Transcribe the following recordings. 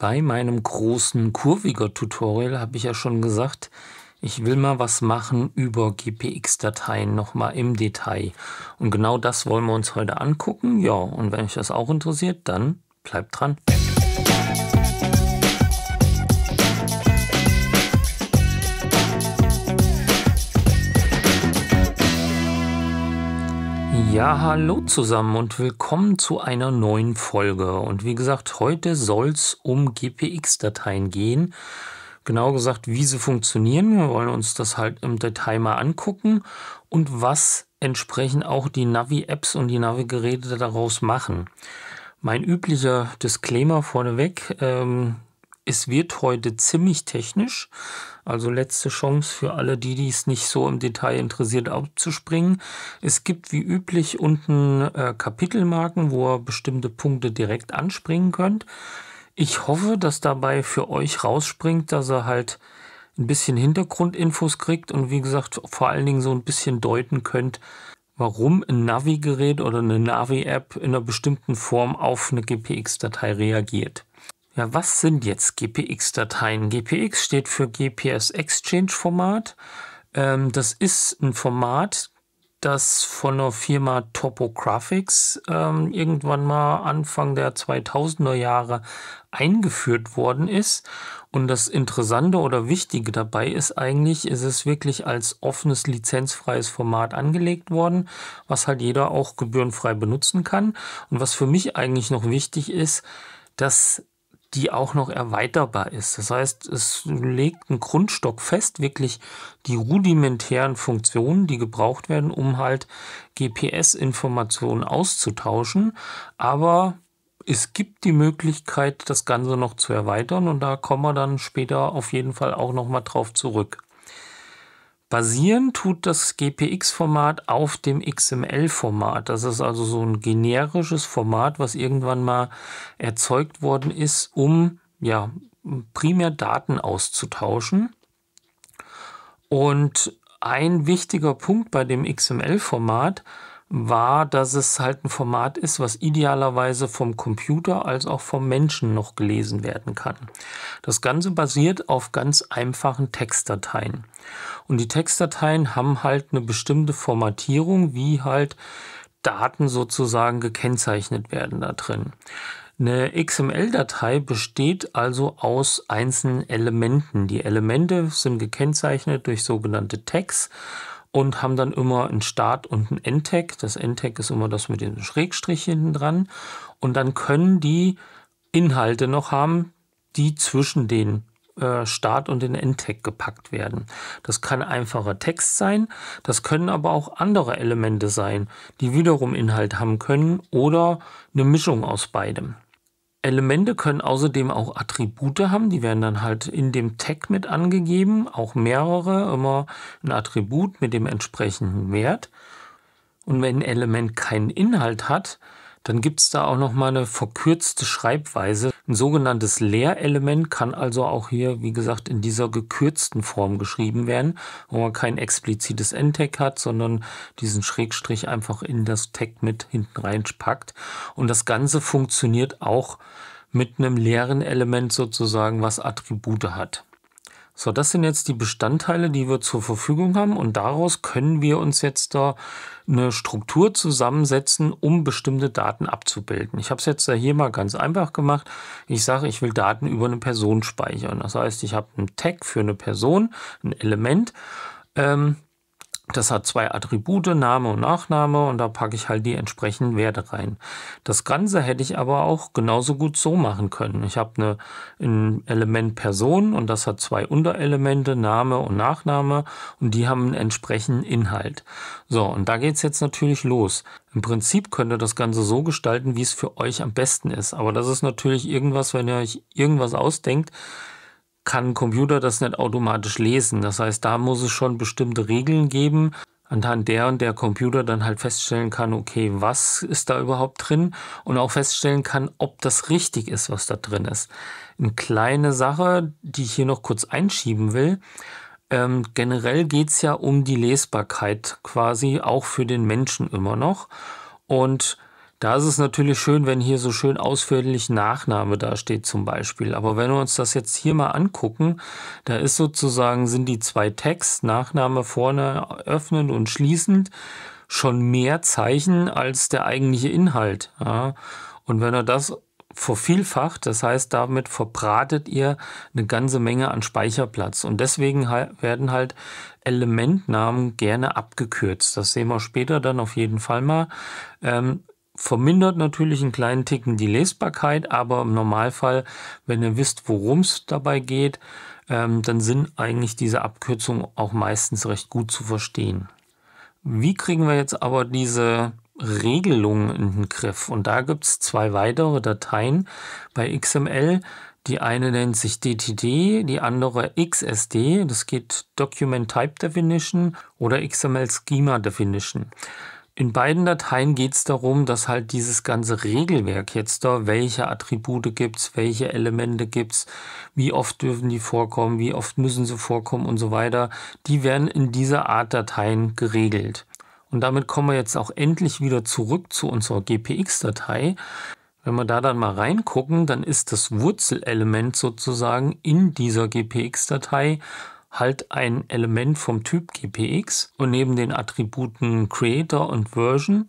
Bei meinem großen Kurviger-Tutorial habe ich ja schon gesagt, ich will mal was machen über GPX-Dateien nochmal im Detail. Und genau das wollen wir uns heute angucken. Ja, und wenn euch das auch interessiert, dann bleibt dran. Ja, hallo zusammen und willkommen zu einer neuen Folge. Und wie gesagt, heute soll es um GPX-Dateien gehen. Genau gesagt, wie sie funktionieren. Wir wollen uns das halt im Detail mal angucken und was entsprechend auch die Navi-Apps und die Navi-Geräte daraus machen. Mein üblicher Disclaimer vorneweg. Ähm, es wird heute ziemlich technisch, also letzte Chance für alle, die dies nicht so im Detail interessiert, abzuspringen. Es gibt wie üblich unten äh, Kapitelmarken, wo ihr bestimmte Punkte direkt anspringen könnt. Ich hoffe, dass dabei für euch rausspringt, dass ihr halt ein bisschen Hintergrundinfos kriegt und wie gesagt vor allen Dingen so ein bisschen deuten könnt, warum ein Navi-Gerät oder eine Navi-App in einer bestimmten Form auf eine GPX-Datei reagiert. Ja, was sind jetzt GPX-Dateien? GPX steht für GPS Exchange Format. Ähm, das ist ein Format, das von der Firma Topographics ähm, irgendwann mal Anfang der 2000er Jahre eingeführt worden ist. Und das Interessante oder Wichtige dabei ist eigentlich, ist es wirklich als offenes, lizenzfreies Format angelegt worden, was halt jeder auch gebührenfrei benutzen kann. Und was für mich eigentlich noch wichtig ist, dass die auch noch erweiterbar ist. Das heißt, es legt einen Grundstock fest, wirklich die rudimentären Funktionen, die gebraucht werden, um halt GPS-Informationen auszutauschen. Aber es gibt die Möglichkeit, das Ganze noch zu erweitern und da kommen wir dann später auf jeden Fall auch nochmal drauf zurück. Basieren tut das GPX-Format auf dem XML-Format. Das ist also so ein generisches Format, was irgendwann mal erzeugt worden ist, um ja, primär Daten auszutauschen. Und ein wichtiger Punkt bei dem XML-Format ist, war, dass es halt ein Format ist, was idealerweise vom Computer als auch vom Menschen noch gelesen werden kann. Das Ganze basiert auf ganz einfachen Textdateien. Und die Textdateien haben halt eine bestimmte Formatierung, wie halt Daten sozusagen gekennzeichnet werden da drin. Eine XML-Datei besteht also aus einzelnen Elementen. Die Elemente sind gekennzeichnet durch sogenannte Tags und haben dann immer einen Start und einen Endtag. Das Endtag ist immer das mit dem Schrägstrich hinten dran. Und dann können die Inhalte noch haben, die zwischen den äh, Start und den Endtag gepackt werden. Das kann einfacher Text sein, das können aber auch andere Elemente sein, die wiederum Inhalt haben können oder eine Mischung aus beidem. Elemente können außerdem auch Attribute haben, die werden dann halt in dem Tag mit angegeben, auch mehrere, immer ein Attribut mit dem entsprechenden Wert. Und wenn ein Element keinen Inhalt hat, dann gibt es da auch noch mal eine verkürzte Schreibweise. Ein sogenanntes Leerelement kann also auch hier, wie gesagt, in dieser gekürzten Form geschrieben werden, wo man kein explizites Endtag hat, sondern diesen Schrägstrich einfach in das Tag mit hinten reinpackt. Und das Ganze funktioniert auch mit einem leeren Element sozusagen, was Attribute hat. So, das sind jetzt die Bestandteile, die wir zur Verfügung haben und daraus können wir uns jetzt da eine Struktur zusammensetzen, um bestimmte Daten abzubilden. Ich habe es jetzt hier mal ganz einfach gemacht. Ich sage, ich will Daten über eine Person speichern. Das heißt, ich habe einen Tag für eine Person, ein Element. Ähm, das hat zwei Attribute, Name und Nachname, und da packe ich halt die entsprechenden Werte rein. Das Ganze hätte ich aber auch genauso gut so machen können. Ich habe eine, ein Element Person und das hat zwei Unterelemente, Name und Nachname, und die haben einen entsprechenden Inhalt. So, und da geht's jetzt natürlich los. Im Prinzip könnt ihr das Ganze so gestalten, wie es für euch am besten ist. Aber das ist natürlich irgendwas, wenn ihr euch irgendwas ausdenkt, kann ein Computer das nicht automatisch lesen. Das heißt, da muss es schon bestimmte Regeln geben, anhand der und der Computer dann halt feststellen kann, okay, was ist da überhaupt drin und auch feststellen kann, ob das richtig ist, was da drin ist. Eine kleine Sache, die ich hier noch kurz einschieben will. Ähm, generell es ja um die Lesbarkeit quasi, auch für den Menschen immer noch. Und da ist es natürlich schön, wenn hier so schön ausführlich Nachname dasteht zum Beispiel. Aber wenn wir uns das jetzt hier mal angucken, da ist sozusagen, sind die zwei Text, Nachname vorne öffnend und schließend, schon mehr Zeichen als der eigentliche Inhalt. Ja. Und wenn er das vervielfacht. Das heißt, damit verbratet ihr eine ganze Menge an Speicherplatz. Und deswegen werden halt Elementnamen gerne abgekürzt. Das sehen wir später dann auf jeden Fall mal. Ähm, vermindert natürlich einen kleinen Ticken die Lesbarkeit, aber im Normalfall, wenn ihr wisst, worum es dabei geht, ähm, dann sind eigentlich diese Abkürzungen auch meistens recht gut zu verstehen. Wie kriegen wir jetzt aber diese Regelungen in den Griff? Und da gibt es zwei weitere Dateien bei XML. Die eine nennt sich DTD, die andere XSD, das geht Document Type Definition oder XML Schema Definition. In beiden Dateien geht es darum, dass halt dieses ganze Regelwerk jetzt da, welche Attribute gibt es, welche Elemente gibt es, wie oft dürfen die vorkommen, wie oft müssen sie vorkommen und so weiter, die werden in dieser Art Dateien geregelt. Und damit kommen wir jetzt auch endlich wieder zurück zu unserer GPX-Datei. Wenn wir da dann mal reingucken, dann ist das Wurzelelement sozusagen in dieser GPX-Datei halt ein Element vom Typ GPX und neben den Attributen Creator und Version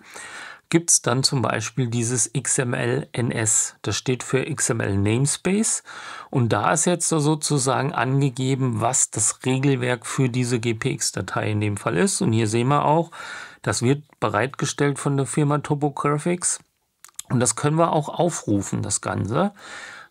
gibt es dann zum Beispiel dieses XML-NS. Das steht für XML Namespace. Und da ist jetzt sozusagen angegeben, was das Regelwerk für diese GPX-Datei in dem Fall ist. Und hier sehen wir auch, das wird bereitgestellt von der Firma Topographics. Und das können wir auch aufrufen, das Ganze.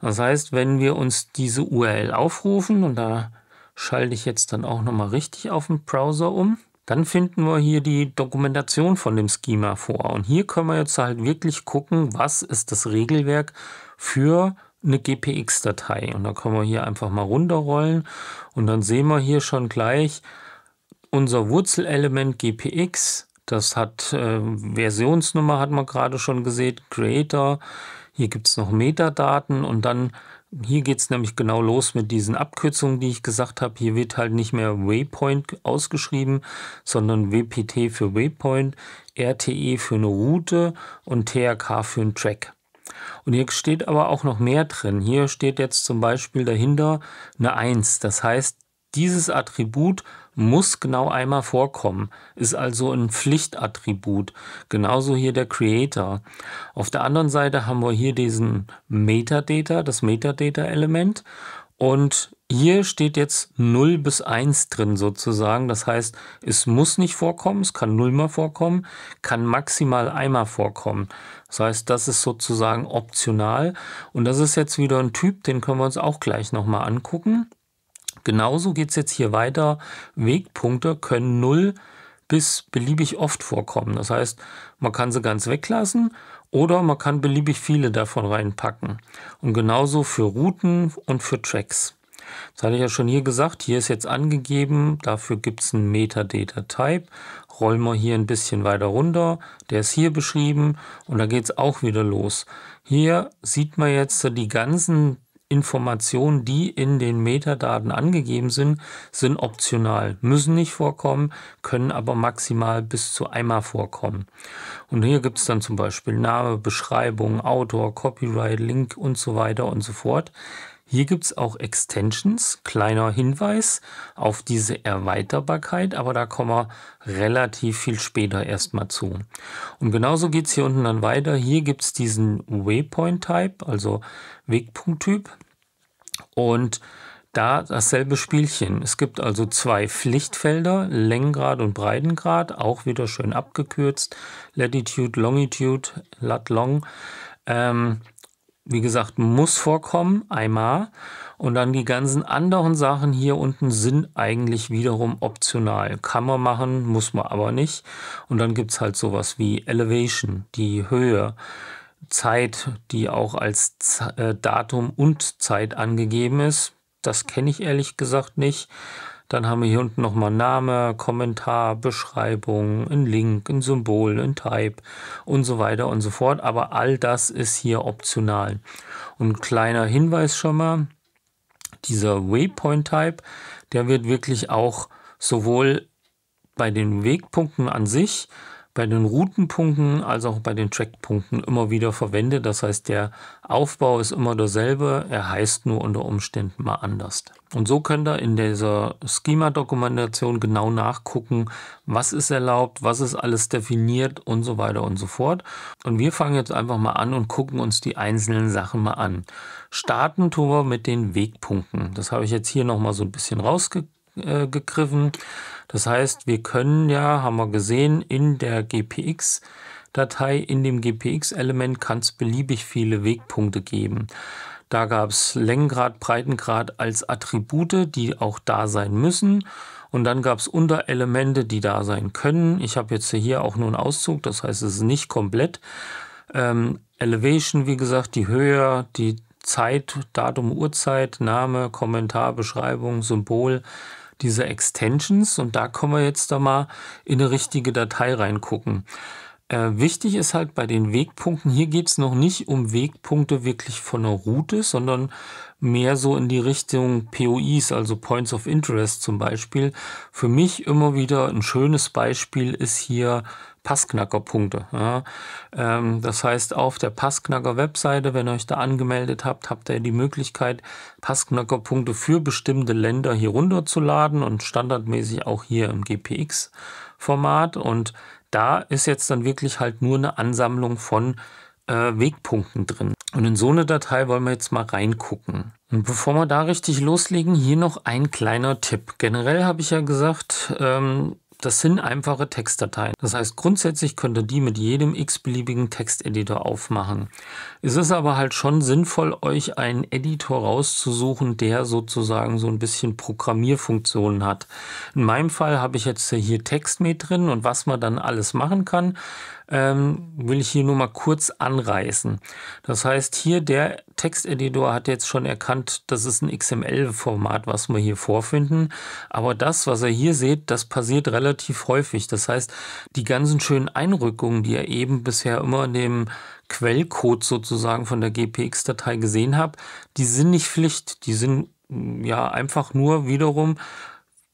Das heißt, wenn wir uns diese URL aufrufen und da schalte ich jetzt dann auch nochmal richtig auf den Browser um. Dann finden wir hier die Dokumentation von dem Schema vor. Und hier können wir jetzt halt wirklich gucken, was ist das Regelwerk für eine GPX-Datei. Und da können wir hier einfach mal runterrollen und dann sehen wir hier schon gleich unser Wurzelelement GPX. Das hat äh, Versionsnummer, hat man gerade schon gesehen, Creator. Hier gibt es noch Metadaten und dann hier geht es nämlich genau los mit diesen Abkürzungen, die ich gesagt habe. Hier wird halt nicht mehr Waypoint ausgeschrieben, sondern WPT für Waypoint, RTE für eine Route und TRK für einen Track. Und hier steht aber auch noch mehr drin. Hier steht jetzt zum Beispiel dahinter eine 1. Das heißt, dieses Attribut muss genau einmal vorkommen, ist also ein Pflichtattribut. Genauso hier der Creator. Auf der anderen Seite haben wir hier diesen Metadata, das Metadata-Element. Und hier steht jetzt 0 bis 1 drin sozusagen. Das heißt, es muss nicht vorkommen, es kann 0 mal vorkommen, kann maximal einmal vorkommen. Das heißt, das ist sozusagen optional. Und das ist jetzt wieder ein Typ, den können wir uns auch gleich nochmal angucken. Genauso geht es jetzt hier weiter. Wegpunkte können 0 bis beliebig oft vorkommen. Das heißt, man kann sie ganz weglassen oder man kann beliebig viele davon reinpacken. Und genauso für Routen und für Tracks. Das hatte ich ja schon hier gesagt, hier ist jetzt angegeben, dafür gibt es einen Metadata-Type. Rollen wir hier ein bisschen weiter runter, der ist hier beschrieben und da geht es auch wieder los. Hier sieht man jetzt die ganzen Informationen, die in den Metadaten angegeben sind, sind optional, müssen nicht vorkommen, können aber maximal bis zu einmal vorkommen. Und hier gibt es dann zum Beispiel Name, Beschreibung, Autor, Copyright, Link und so weiter und so fort. Hier gibt es auch Extensions, kleiner Hinweis auf diese Erweiterbarkeit, aber da kommen wir relativ viel später erstmal zu. Und genauso geht es hier unten dann weiter. Hier gibt es diesen Waypoint-Type, also Wegpunkttyp. Und da dasselbe Spielchen. Es gibt also zwei Pflichtfelder, Längengrad und Breitengrad, auch wieder schön abgekürzt, Latitude, Longitude, Lat Long. Ähm, wie gesagt, muss vorkommen, einmal. Und dann die ganzen anderen Sachen hier unten sind eigentlich wiederum optional. Kann man machen, muss man aber nicht. Und dann gibt es halt sowas wie Elevation, die Höhe. Zeit, die auch als Z äh, Datum und Zeit angegeben ist. Das kenne ich ehrlich gesagt nicht. Dann haben wir hier unten nochmal Name, Kommentar, Beschreibung, ein Link, ein Symbol, ein Type und so weiter und so fort. Aber all das ist hier optional. Und ein kleiner Hinweis schon mal, dieser Waypoint-Type, der wird wirklich auch sowohl bei den Wegpunkten an sich bei den Routenpunkten als auch bei den Trackpunkten immer wieder verwendet. Das heißt, der Aufbau ist immer derselbe, er heißt nur unter Umständen mal anders. Und so könnt ihr in dieser Schema-Dokumentation genau nachgucken, was ist erlaubt, was ist alles definiert und so weiter und so fort. Und wir fangen jetzt einfach mal an und gucken uns die einzelnen Sachen mal an. Starten tun wir mit den Wegpunkten. Das habe ich jetzt hier nochmal so ein bisschen rausgegriffen. Äh, das heißt, wir können ja, haben wir gesehen, in der GPX Datei, in dem GPX-Element kann es beliebig viele Wegpunkte geben. Da gab es Längengrad, Breitengrad als Attribute, die auch da sein müssen. Und dann gab es Unterelemente, die da sein können. Ich habe jetzt hier auch nur einen Auszug, das heißt, es ist nicht komplett. Ähm, Elevation, wie gesagt, die Höhe, die Zeit, Datum, Uhrzeit, Name, Kommentar, Beschreibung, Symbol, diese Extensions und da können wir jetzt da mal in eine richtige Datei reingucken. Äh, wichtig ist halt bei den Wegpunkten, hier geht es noch nicht um Wegpunkte wirklich von der Route, sondern mehr so in die Richtung POIs, also Points of Interest zum Beispiel. Für mich immer wieder ein schönes Beispiel ist hier Passknackerpunkte. Ja. Ähm, das heißt, auf der Passknacker-Webseite, wenn ihr euch da angemeldet habt, habt ihr die Möglichkeit, Passknackerpunkte für bestimmte Länder hier runterzuladen und standardmäßig auch hier im GPX-Format. Und da ist jetzt dann wirklich halt nur eine Ansammlung von äh, Wegpunkten drin. Und in so eine Datei wollen wir jetzt mal reingucken. Und bevor wir da richtig loslegen, hier noch ein kleiner Tipp. Generell habe ich ja gesagt, ähm, das sind einfache Textdateien. Das heißt, grundsätzlich könnt ihr die mit jedem x-beliebigen Texteditor aufmachen. Es ist aber halt schon sinnvoll, euch einen Editor rauszusuchen, der sozusagen so ein bisschen Programmierfunktionen hat. In meinem Fall habe ich jetzt hier Text mit drin und was man dann alles machen kann ähm, will ich hier nur mal kurz anreißen. Das heißt, hier der Texteditor hat jetzt schon erkannt, das ist ein XML-Format, was wir hier vorfinden. Aber das, was er hier seht, das passiert relativ häufig. Das heißt, die ganzen schönen Einrückungen, die er eben bisher immer in dem Quellcode sozusagen von der GPX-Datei gesehen habt, die sind nicht Pflicht. Die sind ja einfach nur wiederum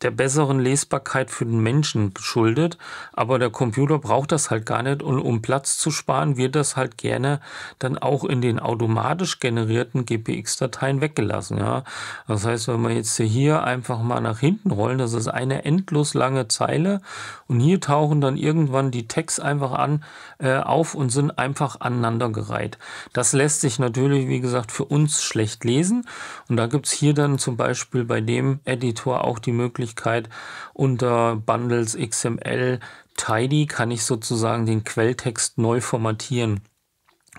der besseren Lesbarkeit für den Menschen geschuldet. aber der Computer braucht das halt gar nicht und um Platz zu sparen, wird das halt gerne dann auch in den automatisch generierten GPX-Dateien weggelassen. Ja? Das heißt, wenn wir jetzt hier einfach mal nach hinten rollen, das ist eine endlos lange Zeile und hier tauchen dann irgendwann die Text einfach an äh, auf und sind einfach aneinandergereiht. Das lässt sich natürlich, wie gesagt, für uns schlecht lesen und da gibt es hier dann zum Beispiel bei dem Editor auch die Möglichkeit, Möglichkeit unter Bundles XML Tidy kann ich sozusagen den Quelltext neu formatieren.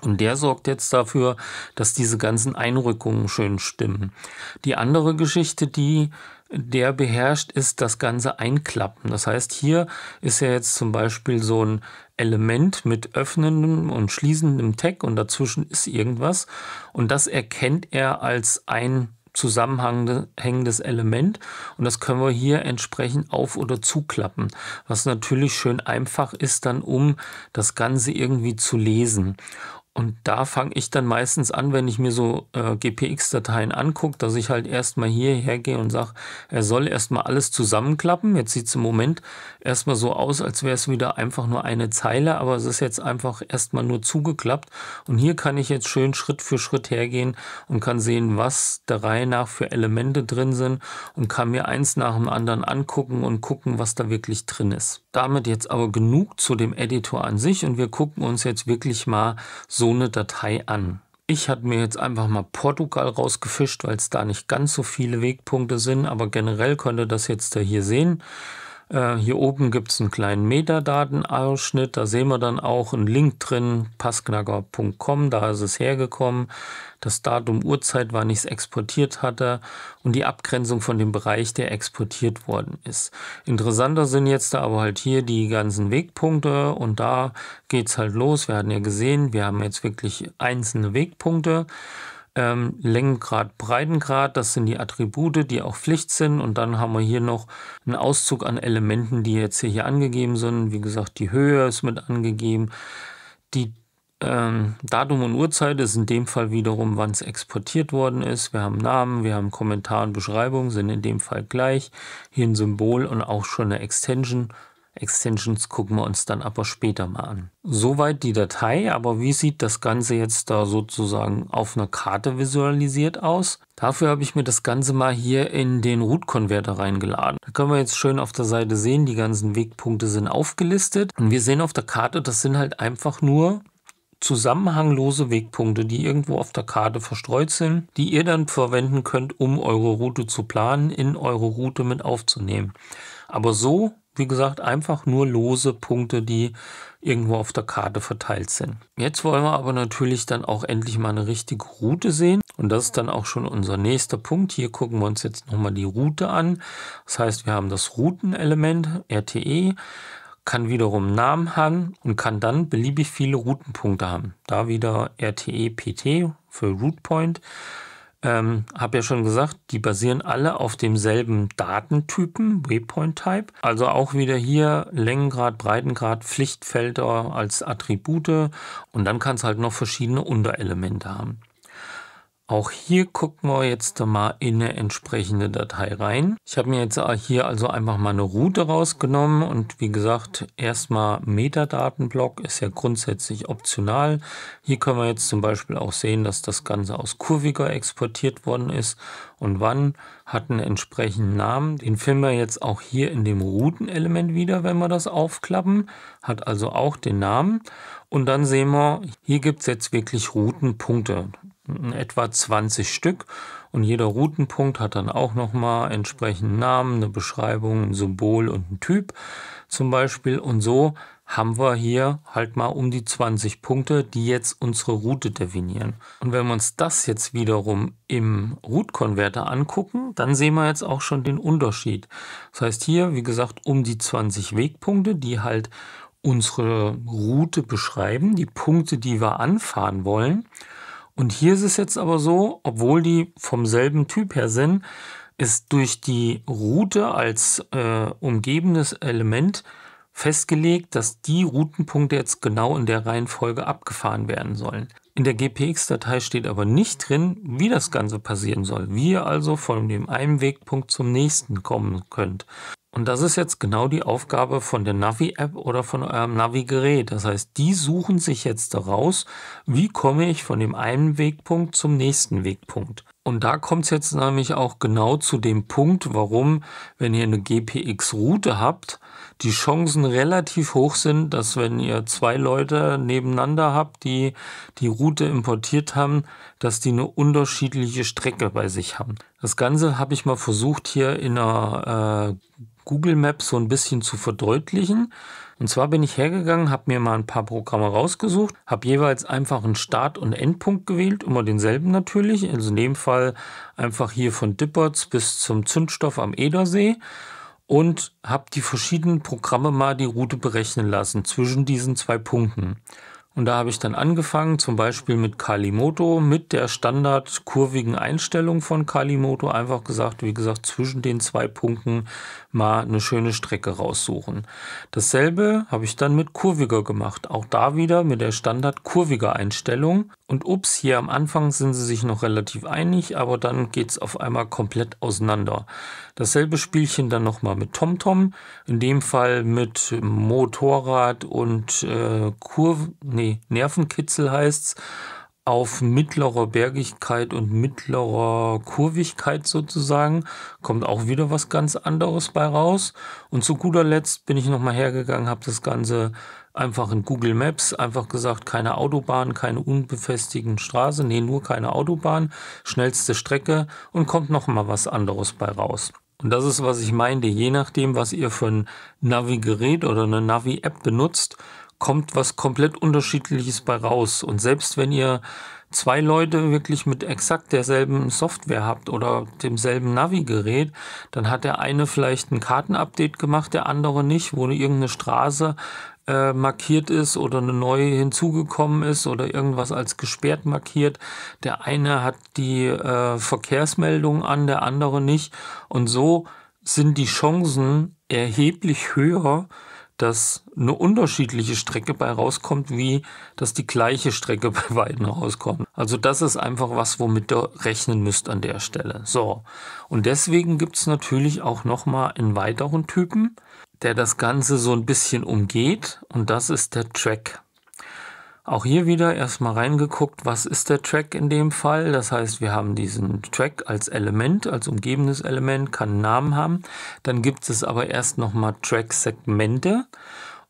Und der sorgt jetzt dafür, dass diese ganzen Einrückungen schön stimmen. Die andere Geschichte, die der beherrscht, ist das ganze Einklappen. Das heißt, hier ist ja jetzt zum Beispiel so ein Element mit öffnendem und schließendem Tag und dazwischen ist irgendwas. Und das erkennt er als ein zusammenhängendes Element und das können wir hier entsprechend auf- oder zuklappen, was natürlich schön einfach ist dann, um das Ganze irgendwie zu lesen. Und da fange ich dann meistens an, wenn ich mir so äh, GPX-Dateien angucke, dass ich halt erstmal hierher gehe und sage, er soll erstmal alles zusammenklappen. Jetzt sieht es im Moment erstmal so aus, als wäre es wieder einfach nur eine Zeile, aber es ist jetzt einfach erstmal nur zugeklappt. Und hier kann ich jetzt schön Schritt für Schritt hergehen und kann sehen, was der Reihe nach für Elemente drin sind und kann mir eins nach dem anderen angucken und gucken, was da wirklich drin ist. Damit jetzt aber genug zu dem Editor an sich und wir gucken uns jetzt wirklich mal so eine Datei an. Ich hatte mir jetzt einfach mal Portugal rausgefischt, weil es da nicht ganz so viele Wegpunkte sind, aber generell könnt ihr das jetzt da hier sehen. Äh, hier oben gibt es einen kleinen Metadatenausschnitt. Da sehen wir dann auch einen Link drin, passknacker.com, da ist es hergekommen. Das Datum, Uhrzeit, wann ich es exportiert hatte und die Abgrenzung von dem Bereich, der exportiert worden ist. Interessanter sind jetzt da aber halt hier die ganzen Wegpunkte und da geht es halt los. Wir hatten ja gesehen, wir haben jetzt wirklich einzelne Wegpunkte ähm, Längengrad, Breitengrad, das sind die Attribute, die auch Pflicht sind. Und dann haben wir hier noch einen Auszug an Elementen, die jetzt hier angegeben sind. Wie gesagt, die Höhe ist mit angegeben. Die ähm, Datum und Uhrzeit ist in dem Fall wiederum, wann es exportiert worden ist. Wir haben Namen, wir haben Kommentar und Beschreibung, sind in dem Fall gleich. Hier ein Symbol und auch schon eine Extension. Extensions gucken wir uns dann aber später mal an. Soweit die Datei, aber wie sieht das Ganze jetzt da sozusagen auf einer Karte visualisiert aus? Dafür habe ich mir das Ganze mal hier in den root converter reingeladen. Da können wir jetzt schön auf der Seite sehen, die ganzen Wegpunkte sind aufgelistet. Und wir sehen auf der Karte, das sind halt einfach nur zusammenhanglose Wegpunkte, die irgendwo auf der Karte verstreut sind, die ihr dann verwenden könnt, um eure Route zu planen, in eure Route mit aufzunehmen. Aber so wie gesagt, einfach nur lose Punkte, die irgendwo auf der Karte verteilt sind. Jetzt wollen wir aber natürlich dann auch endlich mal eine richtige Route sehen. Und das ist dann auch schon unser nächster Punkt. Hier gucken wir uns jetzt nochmal die Route an. Das heißt, wir haben das Routenelement RTE, kann wiederum Namen haben und kann dann beliebig viele Routenpunkte haben. Da wieder RTE PT für Route Point ähm, habe ja schon gesagt, die basieren alle auf demselben Datentypen, Waypoint-Type. Also auch wieder hier Längengrad, Breitengrad, Pflichtfelder als Attribute. Und dann kann es halt noch verschiedene Unterelemente haben. Auch hier gucken wir jetzt mal in eine entsprechende Datei rein. Ich habe mir jetzt hier also einfach mal eine Route rausgenommen und wie gesagt, erstmal Metadatenblock ist ja grundsätzlich optional. Hier können wir jetzt zum Beispiel auch sehen, dass das Ganze aus Kurviger exportiert worden ist und wann hat einen entsprechenden Namen. Den finden wir jetzt auch hier in dem Routenelement wieder, wenn wir das aufklappen. Hat also auch den Namen. Und dann sehen wir, hier gibt es jetzt wirklich Routenpunkte etwa 20 Stück und jeder Routenpunkt hat dann auch nochmal entsprechenden Namen, eine Beschreibung, ein Symbol und ein Typ zum Beispiel und so haben wir hier halt mal um die 20 Punkte, die jetzt unsere Route definieren. Und wenn wir uns das jetzt wiederum im Route-Konverter angucken, dann sehen wir jetzt auch schon den Unterschied. Das heißt hier, wie gesagt, um die 20 Wegpunkte, die halt unsere Route beschreiben, die Punkte, die wir anfahren wollen. Und hier ist es jetzt aber so, obwohl die vom selben Typ her sind, ist durch die Route als äh, umgebendes Element festgelegt, dass die Routenpunkte jetzt genau in der Reihenfolge abgefahren werden sollen. In der GPX-Datei steht aber nicht drin, wie das Ganze passieren soll, wie ihr also von dem einen Wegpunkt zum nächsten kommen könnt. Und das ist jetzt genau die Aufgabe von der Navi-App oder von eurem Navi-Gerät. Das heißt, die suchen sich jetzt daraus, wie komme ich von dem einen Wegpunkt zum nächsten Wegpunkt. Und da kommt es jetzt nämlich auch genau zu dem Punkt, warum, wenn ihr eine GPX-Route habt, die Chancen relativ hoch sind, dass wenn ihr zwei Leute nebeneinander habt, die die Route importiert haben, dass die eine unterschiedliche Strecke bei sich haben. Das Ganze habe ich mal versucht hier in einer äh, Google Maps so ein bisschen zu verdeutlichen. Und zwar bin ich hergegangen, habe mir mal ein paar Programme rausgesucht, habe jeweils einfach einen Start- und Endpunkt gewählt, immer denselben natürlich. Also in dem Fall einfach hier von Dippertz bis zum Zündstoff am Edersee und habe die verschiedenen Programme mal die Route berechnen lassen zwischen diesen zwei Punkten. Und da habe ich dann angefangen, zum Beispiel mit Kalimoto, mit der standardkurvigen Einstellung von Kalimoto, einfach gesagt, wie gesagt, zwischen den zwei Punkten mal eine schöne Strecke raussuchen. Dasselbe habe ich dann mit kurviger gemacht, auch da wieder mit der standardkurviger Einstellung und ups, hier am Anfang sind sie sich noch relativ einig, aber dann geht es auf einmal komplett auseinander. Dasselbe Spielchen dann nochmal mit TomTom, in dem Fall mit Motorrad und äh, Kurve, nee, Nervenkitzel heißt's, auf mittlerer Bergigkeit und mittlerer Kurvigkeit sozusagen, kommt auch wieder was ganz anderes bei raus. Und zu guter Letzt bin ich nochmal hergegangen, habe das Ganze einfach in Google Maps einfach gesagt, keine Autobahn, keine unbefestigten Straße, nee, nur keine Autobahn, schnellste Strecke und kommt noch mal was anderes bei raus. Und das ist, was ich meinte, je nachdem, was ihr für ein Navi-Gerät oder eine Navi-App benutzt, kommt was komplett unterschiedliches bei raus. Und selbst wenn ihr zwei Leute wirklich mit exakt derselben Software habt oder demselben Navi-Gerät, dann hat der eine vielleicht ein Kartenupdate gemacht, der andere nicht, wo irgendeine Straße äh, markiert ist oder eine neue hinzugekommen ist oder irgendwas als gesperrt markiert. Der eine hat die äh, Verkehrsmeldung an, der andere nicht. Und so sind die Chancen erheblich höher, dass eine unterschiedliche Strecke bei rauskommt, wie dass die gleiche Strecke bei beiden rauskommt. Also das ist einfach was, womit du rechnen müsst an der Stelle. So, und deswegen gibt's natürlich auch nochmal einen weiteren Typen der das Ganze so ein bisschen umgeht und das ist der Track. Auch hier wieder erstmal reingeguckt, was ist der Track in dem Fall. Das heißt, wir haben diesen Track als Element, als umgebendes Element, kann einen Namen haben. Dann gibt es aber erst nochmal Track-Segmente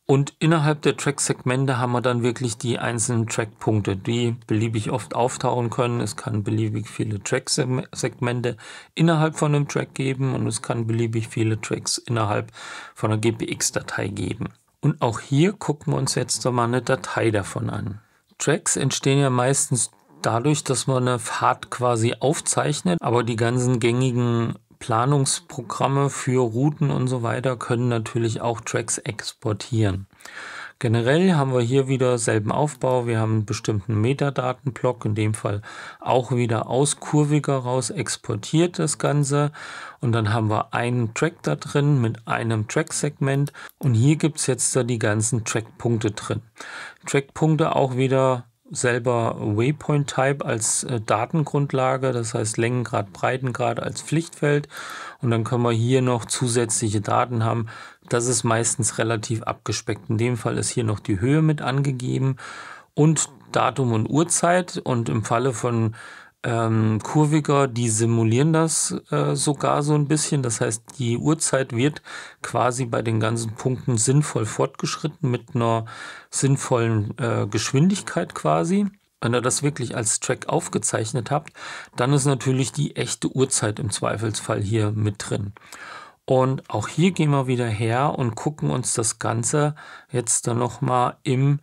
und innerhalb der Track-Segmente haben wir dann wirklich die einzelnen Track-Punkte, die beliebig oft auftauchen können. Es kann beliebig viele Track-Segmente innerhalb von einem Track geben und es kann beliebig viele Tracks innerhalb von einer GPX-Datei geben. Und auch hier gucken wir uns jetzt mal eine Datei davon an. Tracks entstehen ja meistens dadurch, dass man eine Fahrt quasi aufzeichnet, aber die ganzen gängigen Planungsprogramme für Routen und so weiter können natürlich auch Tracks exportieren. Generell haben wir hier wieder selben Aufbau. Wir haben einen bestimmten Metadatenblock, in dem Fall auch wieder aus Kurviger raus exportiert das Ganze. Und dann haben wir einen Track da drin mit einem Track-Segment. Und hier gibt es jetzt da die ganzen Trackpunkte drin. Trackpunkte auch wieder selber Waypoint-Type als äh, Datengrundlage, das heißt Längengrad, Breitengrad als Pflichtfeld. Und dann können wir hier noch zusätzliche Daten haben. Das ist meistens relativ abgespeckt. In dem Fall ist hier noch die Höhe mit angegeben und Datum und Uhrzeit. Und im Falle von ähm, Kurviger, die simulieren das äh, sogar so ein bisschen. Das heißt, die Uhrzeit wird quasi bei den ganzen Punkten sinnvoll fortgeschritten mit einer sinnvollen äh, Geschwindigkeit quasi. Wenn ihr das wirklich als Track aufgezeichnet habt, dann ist natürlich die echte Uhrzeit im Zweifelsfall hier mit drin. Und auch hier gehen wir wieder her und gucken uns das Ganze jetzt dann nochmal im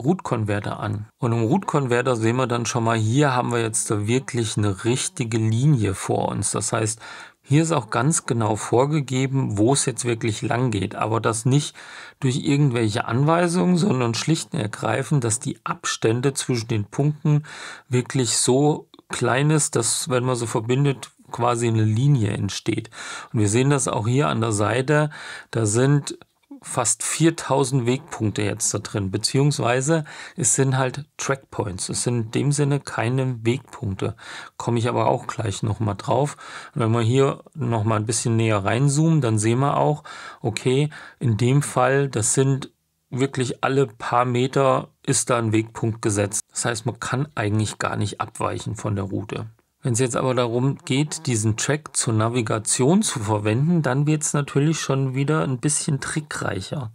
Root-Converter an. Und im Root-Converter sehen wir dann schon mal, hier haben wir jetzt wirklich eine richtige Linie vor uns. Das heißt, hier ist auch ganz genau vorgegeben, wo es jetzt wirklich lang geht. Aber das nicht durch irgendwelche Anweisungen, sondern schlicht und ergreifend, dass die Abstände zwischen den Punkten wirklich so klein ist, dass, wenn man so verbindet, quasi eine Linie entsteht. Und wir sehen das auch hier an der Seite. Da sind fast 4000 Wegpunkte jetzt da drin, beziehungsweise es sind halt Trackpoints. Es sind in dem Sinne keine Wegpunkte. Komme ich aber auch gleich nochmal drauf. wenn wir hier nochmal ein bisschen näher reinzoomen, dann sehen wir auch, okay, in dem Fall, das sind wirklich alle paar Meter ist da ein Wegpunkt gesetzt. Das heißt, man kann eigentlich gar nicht abweichen von der Route. Wenn es jetzt aber darum geht, diesen Track zur Navigation zu verwenden, dann wird es natürlich schon wieder ein bisschen trickreicher.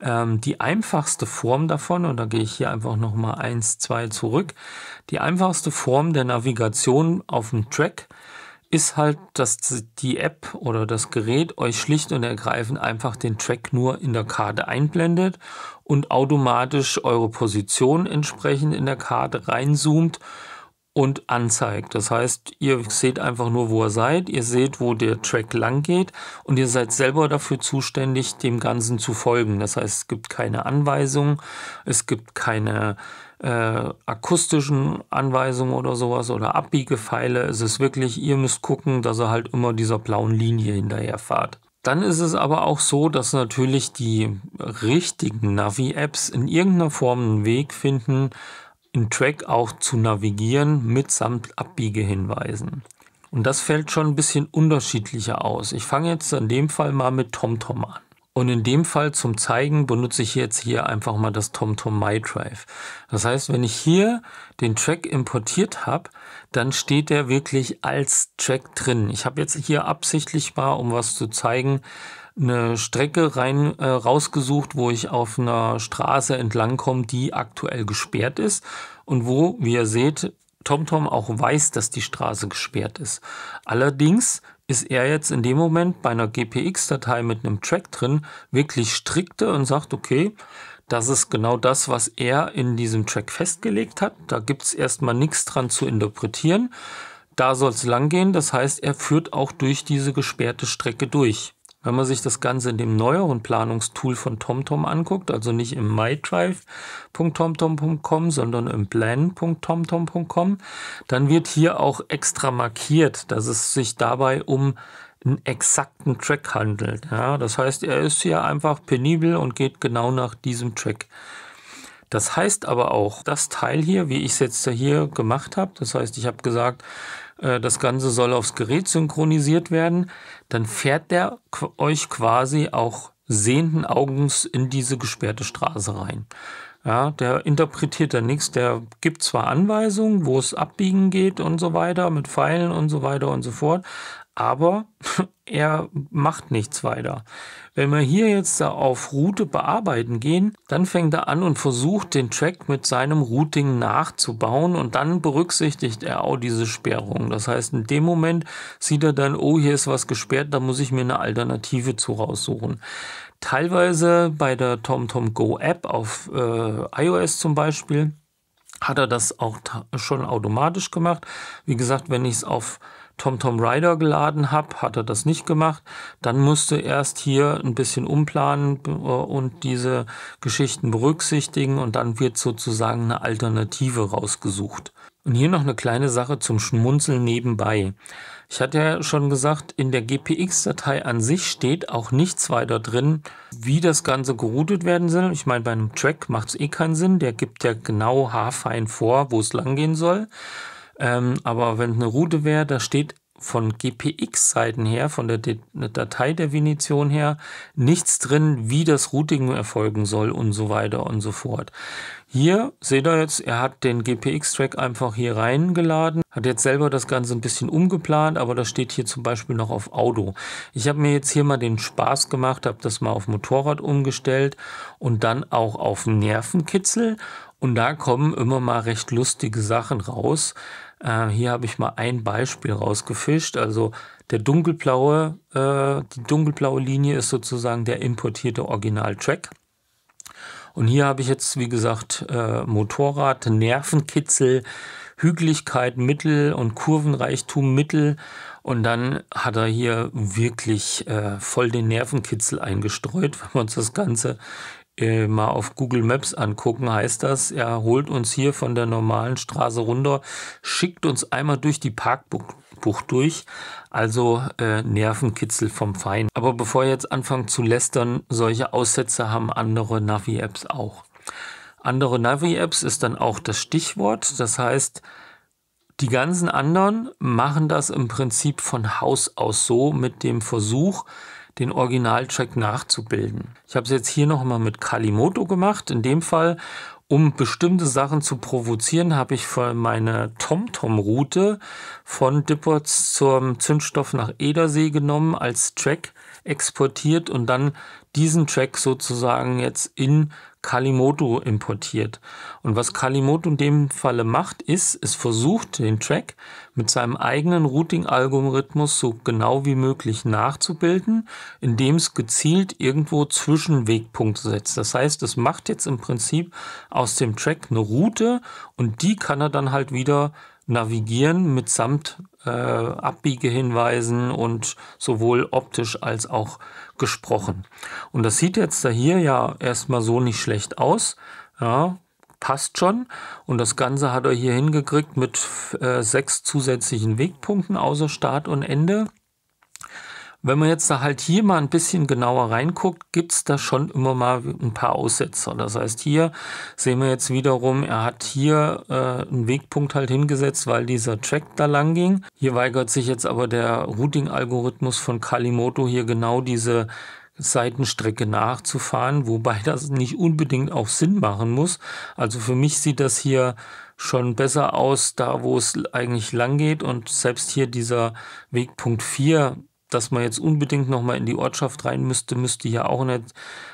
Ähm, die einfachste Form davon, und da gehe ich hier einfach nochmal eins, zwei zurück, die einfachste Form der Navigation auf dem Track ist halt, dass die App oder das Gerät euch schlicht und ergreifend einfach den Track nur in der Karte einblendet und automatisch eure Position entsprechend in der Karte reinzoomt und anzeigt. Das heißt, ihr seht einfach nur, wo ihr seid, ihr seht, wo der Track lang geht und ihr seid selber dafür zuständig, dem Ganzen zu folgen. Das heißt, es gibt keine Anweisungen, es gibt keine äh, akustischen Anweisungen oder sowas oder Abbiegepfeile. Es ist wirklich, ihr müsst gucken, dass ihr halt immer dieser blauen Linie hinterher fahrt. Dann ist es aber auch so, dass natürlich die richtigen Navi-Apps in irgendeiner Form einen Weg finden, im Track auch zu navigieren mitsamt Abbiegehinweisen. Und das fällt schon ein bisschen unterschiedlicher aus. Ich fange jetzt in dem Fall mal mit TomTom an. Und in dem Fall zum Zeigen benutze ich jetzt hier einfach mal das TomTom MyDrive. Das heißt, wenn ich hier den Track importiert habe, dann steht der wirklich als Track drin. Ich habe jetzt hier absichtlich mal, um was zu zeigen, eine Strecke rein äh, rausgesucht, wo ich auf einer Straße entlang entlangkomme, die aktuell gesperrt ist und wo, wie ihr seht, TomTom auch weiß, dass die Straße gesperrt ist. Allerdings ist er jetzt in dem Moment bei einer GPX-Datei mit einem Track drin wirklich strikte und sagt, okay, das ist genau das, was er in diesem Track festgelegt hat. Da gibt es erstmal nichts dran zu interpretieren. Da soll es lang gehen, das heißt, er führt auch durch diese gesperrte Strecke durch. Wenn man sich das Ganze in dem neueren Planungstool von TomTom anguckt, also nicht im mydrive.tomtom.com, sondern im plan.tomtom.com, dann wird hier auch extra markiert, dass es sich dabei um einen exakten Track handelt. Ja, das heißt, er ist hier einfach penibel und geht genau nach diesem Track. Das heißt aber auch, das Teil hier, wie ich es jetzt hier gemacht habe, das heißt, ich habe gesagt, äh, das Ganze soll aufs Gerät synchronisiert werden dann fährt der euch quasi auch sehenden Augens in diese gesperrte Straße rein. Ja, der interpretiert da nichts, der gibt zwar Anweisungen, wo es abbiegen geht und so weiter, mit Pfeilen und so weiter und so fort, aber er macht nichts weiter. Wenn wir hier jetzt auf Route bearbeiten gehen, dann fängt er an und versucht den Track mit seinem Routing nachzubauen und dann berücksichtigt er auch diese Sperrung. Das heißt, in dem Moment sieht er dann, oh, hier ist was gesperrt, da muss ich mir eine Alternative zu raussuchen. Teilweise bei der TomTom Go App auf äh, iOS zum Beispiel hat er das auch schon automatisch gemacht. Wie gesagt, wenn ich es auf TomTom Rider geladen habe, hat er das nicht gemacht. Dann musste erst hier ein bisschen umplanen äh, und diese Geschichten berücksichtigen und dann wird sozusagen eine Alternative rausgesucht. Und hier noch eine kleine Sache zum Schmunzeln nebenbei. Ich hatte ja schon gesagt, in der GPX-Datei an sich steht auch nichts weiter drin, wie das Ganze geroutet werden soll. Ich meine, bei einem Track macht es eh keinen Sinn. Der gibt ja genau haarfein vor, wo es langgehen soll. Ähm, aber wenn eine Route wäre, da steht von GPX-Seiten her, von der Dateidefinition her, nichts drin, wie das Routing erfolgen soll und so weiter und so fort. Hier seht ihr jetzt, er hat den GPX-Track einfach hier reingeladen, hat jetzt selber das Ganze ein bisschen umgeplant, aber das steht hier zum Beispiel noch auf Auto. Ich habe mir jetzt hier mal den Spaß gemacht, habe das mal auf Motorrad umgestellt und dann auch auf Nervenkitzel und da kommen immer mal recht lustige Sachen raus. Äh, hier habe ich mal ein Beispiel rausgefischt. Also der dunkelblaue, äh, die dunkelblaue Linie ist sozusagen der importierte Original-Track. Und hier habe ich jetzt, wie gesagt, äh, Motorrad, Nervenkitzel, Hüglichkeit, Mittel und Kurvenreichtum, Mittel. Und dann hat er hier wirklich äh, voll den Nervenkitzel eingestreut, wenn wir uns das Ganze äh, mal auf Google Maps angucken, heißt das, er holt uns hier von der normalen Straße runter, schickt uns einmal durch die Parkbucht durch, also äh, Nervenkitzel vom Fein. Aber bevor ihr jetzt anfangt zu lästern, solche Aussätze haben andere Navi-Apps auch. Andere Navi-Apps ist dann auch das Stichwort, das heißt, die ganzen anderen machen das im Prinzip von Haus aus so mit dem Versuch, den Originaltrack nachzubilden. Ich habe es jetzt hier nochmal mit Kalimoto gemacht. In dem Fall, um bestimmte Sachen zu provozieren, habe ich für meine TomTom-Route von Dippots zum Zündstoff nach Edersee genommen, als Track exportiert und dann diesen Track sozusagen jetzt in Kalimoto importiert. Und was Kalimoto in dem Falle macht, ist, es versucht, den Track mit seinem eigenen Routing-Algorithmus so genau wie möglich nachzubilden, indem es gezielt irgendwo Zwischenwegpunkte setzt. Das heißt, es macht jetzt im Prinzip aus dem Track eine Route und die kann er dann halt wieder navigieren mitsamt äh, Abbiegehinweisen und sowohl optisch als auch gesprochen. Und das sieht jetzt da hier ja erstmal so nicht schlecht aus. Ja, passt schon. Und das Ganze hat er hier hingekriegt mit äh, sechs zusätzlichen Wegpunkten außer Start und Ende. Wenn man jetzt da halt hier mal ein bisschen genauer reinguckt, gibt es da schon immer mal ein paar Aussetzer. Das heißt, hier sehen wir jetzt wiederum, er hat hier äh, einen Wegpunkt halt hingesetzt, weil dieser Track da lang ging. Hier weigert sich jetzt aber der Routing-Algorithmus von Kalimoto hier genau diese Seitenstrecke nachzufahren, wobei das nicht unbedingt auch Sinn machen muss. Also für mich sieht das hier schon besser aus, da wo es eigentlich lang geht und selbst hier dieser Wegpunkt 4 dass man jetzt unbedingt nochmal in die Ortschaft rein müsste, müsste hier auch nicht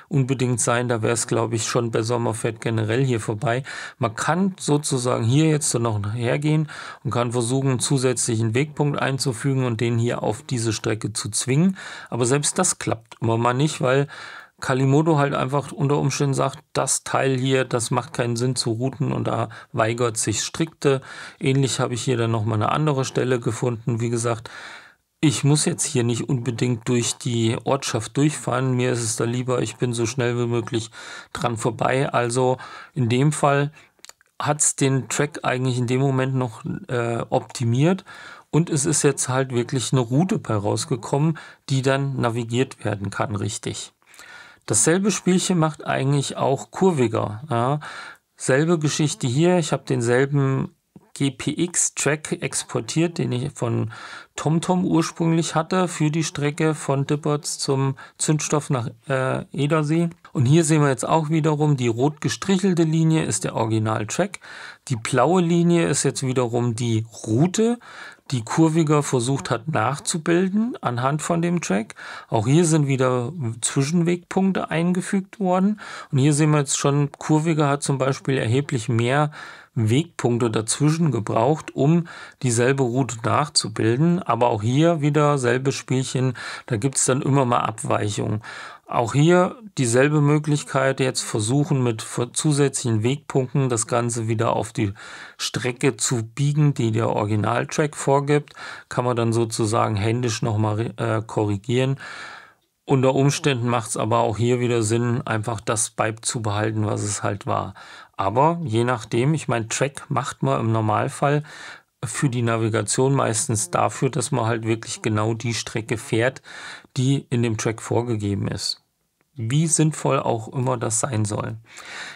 unbedingt sein. Da wäre es, glaube ich, schon bei man generell hier vorbei. Man kann sozusagen hier jetzt dann noch hergehen und kann versuchen, einen zusätzlichen Wegpunkt einzufügen und den hier auf diese Strecke zu zwingen. Aber selbst das klappt immer mal nicht, weil Kalimodo halt einfach unter Umständen sagt, das Teil hier, das macht keinen Sinn zu routen und da weigert sich strikte. Ähnlich habe ich hier dann nochmal eine andere Stelle gefunden. Wie gesagt, ich muss jetzt hier nicht unbedingt durch die Ortschaft durchfahren. Mir ist es da lieber, ich bin so schnell wie möglich dran vorbei. Also in dem Fall hat es den Track eigentlich in dem Moment noch äh, optimiert und es ist jetzt halt wirklich eine Route bei rausgekommen, die dann navigiert werden kann, richtig. Dasselbe Spielchen macht eigentlich auch kurviger. Ja. Selbe Geschichte hier, ich habe denselben GPX-Track exportiert, den ich von TomTom ursprünglich hatte, für die Strecke von Dippertz zum Zündstoff nach äh, Edersee. Und hier sehen wir jetzt auch wiederum, die rot gestrichelte Linie ist der Original-Track. Die blaue Linie ist jetzt wiederum die Route, die Kurviger versucht hat nachzubilden anhand von dem Track. Auch hier sind wieder Zwischenwegpunkte eingefügt worden. Und hier sehen wir jetzt schon, Kurviger hat zum Beispiel erheblich mehr Wegpunkte dazwischen gebraucht, um dieselbe Route nachzubilden. Aber auch hier wieder selbe Spielchen, da gibt es dann immer mal Abweichungen. Auch hier dieselbe Möglichkeit, jetzt versuchen mit zusätzlichen Wegpunkten das Ganze wieder auf die Strecke zu biegen, die der Originaltrack vorgibt. Kann man dann sozusagen händisch nochmal äh, korrigieren. Unter Umständen macht es aber auch hier wieder Sinn, einfach das beizubehalten, was es halt war. Aber je nachdem, ich meine, Track macht man im Normalfall für die Navigation meistens dafür, dass man halt wirklich genau die Strecke fährt, die in dem Track vorgegeben ist. Wie sinnvoll auch immer das sein soll.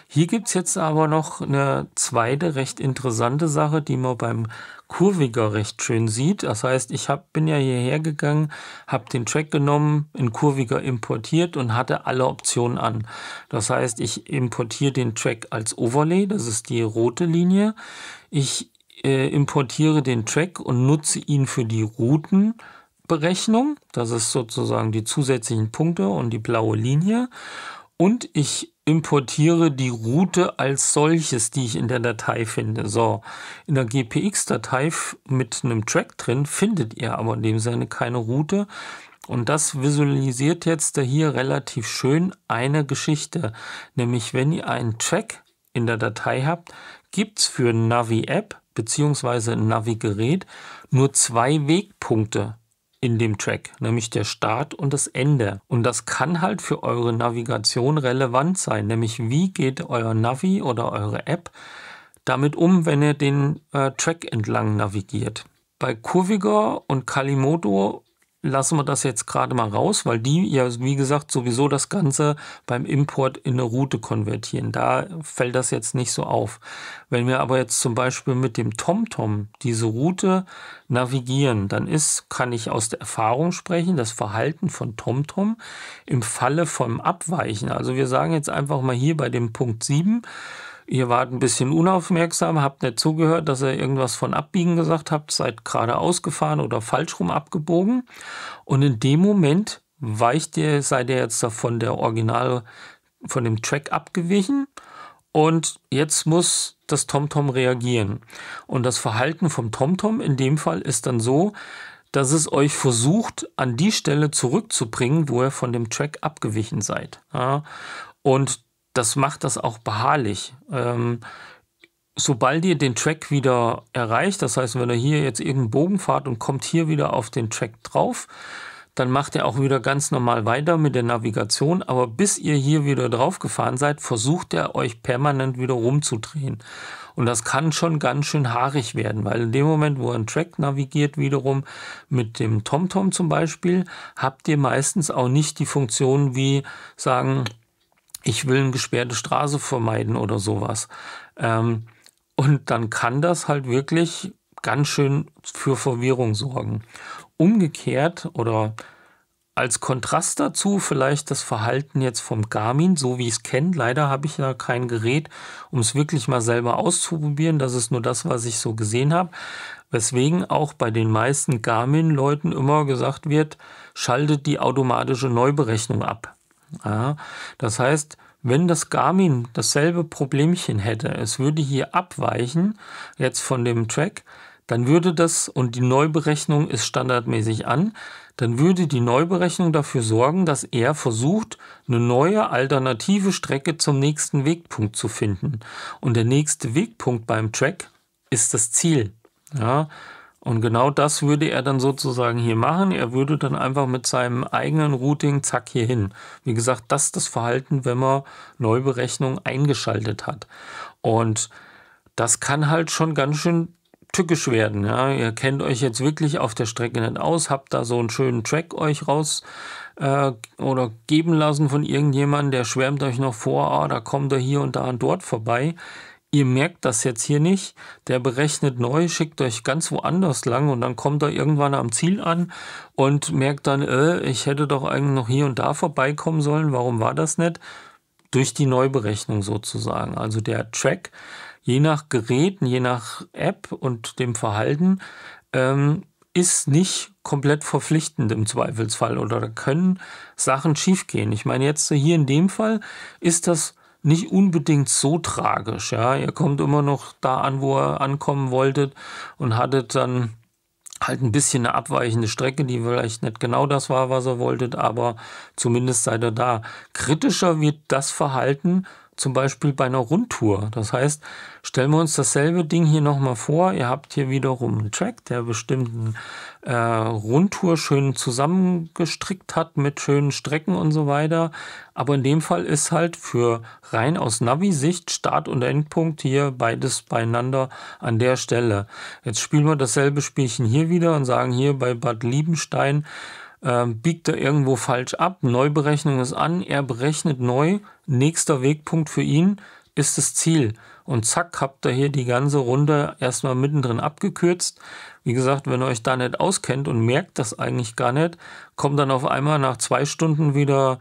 Hier gibt es jetzt aber noch eine zweite recht interessante Sache, die man beim kurviger recht schön sieht. Das heißt, ich hab, bin ja hierher gegangen, habe den Track genommen, in kurviger importiert und hatte alle Optionen an. Das heißt, ich importiere den Track als Overlay, das ist die rote Linie. Ich äh, importiere den Track und nutze ihn für die Routen. Berechnung, das ist sozusagen die zusätzlichen Punkte und die blaue Linie. Und ich importiere die Route als solches, die ich in der Datei finde. So, in der GPX-Datei mit einem Track drin findet ihr aber in dem Sinne keine Route. Und das visualisiert jetzt hier relativ schön eine Geschichte. Nämlich, wenn ihr einen Track in der Datei habt, gibt es für Navi-App bzw. Navi-Gerät nur zwei Wegpunkte in dem Track, nämlich der Start und das Ende. Und das kann halt für eure Navigation relevant sein, nämlich wie geht euer Navi oder eure App damit um, wenn ihr den äh, Track entlang navigiert. Bei Kurviger und Kalimoto lassen wir das jetzt gerade mal raus, weil die ja, wie gesagt, sowieso das Ganze beim Import in eine Route konvertieren. Da fällt das jetzt nicht so auf. Wenn wir aber jetzt zum Beispiel mit dem TomTom diese Route navigieren, dann ist, kann ich aus der Erfahrung sprechen, das Verhalten von TomTom im Falle vom Abweichen. Also wir sagen jetzt einfach mal hier bei dem Punkt 7, ihr wart ein bisschen unaufmerksam, habt nicht zugehört, dass ihr irgendwas von Abbiegen gesagt habt, seid gerade ausgefahren oder falsch rum abgebogen. Und in dem Moment weicht ihr, seid ihr jetzt von der Original, von dem Track abgewichen. Und jetzt muss das TomTom -Tom reagieren. Und das Verhalten vom TomTom -Tom in dem Fall ist dann so, dass es euch versucht, an die Stelle zurückzubringen, wo ihr von dem Track abgewichen seid. Ja. Und das macht das auch beharrlich. Ähm, sobald ihr den Track wieder erreicht, das heißt, wenn ihr hier jetzt irgendeinen Bogen fahrt und kommt hier wieder auf den Track drauf, dann macht er auch wieder ganz normal weiter mit der Navigation. Aber bis ihr hier wieder drauf gefahren seid, versucht er euch permanent wieder rumzudrehen. Und das kann schon ganz schön haarig werden, weil in dem Moment, wo ein Track navigiert, wiederum mit dem TomTom -Tom zum Beispiel, habt ihr meistens auch nicht die Funktion wie sagen, ich will eine gesperrte Straße vermeiden oder sowas. Ähm, und dann kann das halt wirklich ganz schön für Verwirrung sorgen. Umgekehrt oder als Kontrast dazu vielleicht das Verhalten jetzt vom Garmin, so wie ich es kenne. Leider habe ich ja kein Gerät, um es wirklich mal selber auszuprobieren. Das ist nur das, was ich so gesehen habe. Weswegen auch bei den meisten Garmin-Leuten immer gesagt wird, schaltet die automatische Neuberechnung ab. Ja, das heißt, wenn das Garmin dasselbe Problemchen hätte, es würde hier abweichen, jetzt von dem Track, dann würde das, und die Neuberechnung ist standardmäßig an, dann würde die Neuberechnung dafür sorgen, dass er versucht, eine neue alternative Strecke zum nächsten Wegpunkt zu finden. Und der nächste Wegpunkt beim Track ist das Ziel. Ja, und genau das würde er dann sozusagen hier machen. Er würde dann einfach mit seinem eigenen Routing zack hier hin. Wie gesagt, das ist das Verhalten, wenn man Neuberechnung eingeschaltet hat. Und das kann halt schon ganz schön tückisch werden. Ja? Ihr kennt euch jetzt wirklich auf der Strecke nicht aus, habt da so einen schönen Track euch raus äh, oder geben lassen von irgendjemandem, der schwärmt euch noch vor, ah, da kommt er hier und da und dort vorbei ihr merkt das jetzt hier nicht, der berechnet neu, schickt euch ganz woanders lang und dann kommt er irgendwann am Ziel an und merkt dann, äh, ich hätte doch eigentlich noch hier und da vorbeikommen sollen, warum war das nicht? Durch die Neuberechnung sozusagen. Also der Track, je nach Gerät, je nach App und dem Verhalten, ähm, ist nicht komplett verpflichtend im Zweifelsfall oder da können Sachen schiefgehen. Ich meine, jetzt hier in dem Fall ist das nicht unbedingt so tragisch. Ja, ihr kommt immer noch da an, wo ihr ankommen wolltet und hattet dann halt ein bisschen eine abweichende Strecke, die vielleicht nicht genau das war, was ihr wolltet, aber zumindest seid ihr da. Kritischer wird das Verhalten, zum Beispiel bei einer Rundtour. Das heißt, stellen wir uns dasselbe Ding hier nochmal vor. Ihr habt hier wiederum einen Track, der bestimmten äh, Rundtour schön zusammengestrickt hat mit schönen Strecken und so weiter. Aber in dem Fall ist halt für rein aus Navi-Sicht Start und Endpunkt hier beides beieinander an der Stelle. Jetzt spielen wir dasselbe Spielchen hier wieder und sagen hier bei Bad Liebenstein, ähm, biegt er irgendwo falsch ab, Neuberechnung ist an, er berechnet neu, nächster Wegpunkt für ihn ist das Ziel. Und zack, habt ihr hier die ganze Runde erstmal mittendrin abgekürzt. Wie gesagt, wenn ihr euch da nicht auskennt und merkt das eigentlich gar nicht, kommt dann auf einmal nach zwei Stunden wieder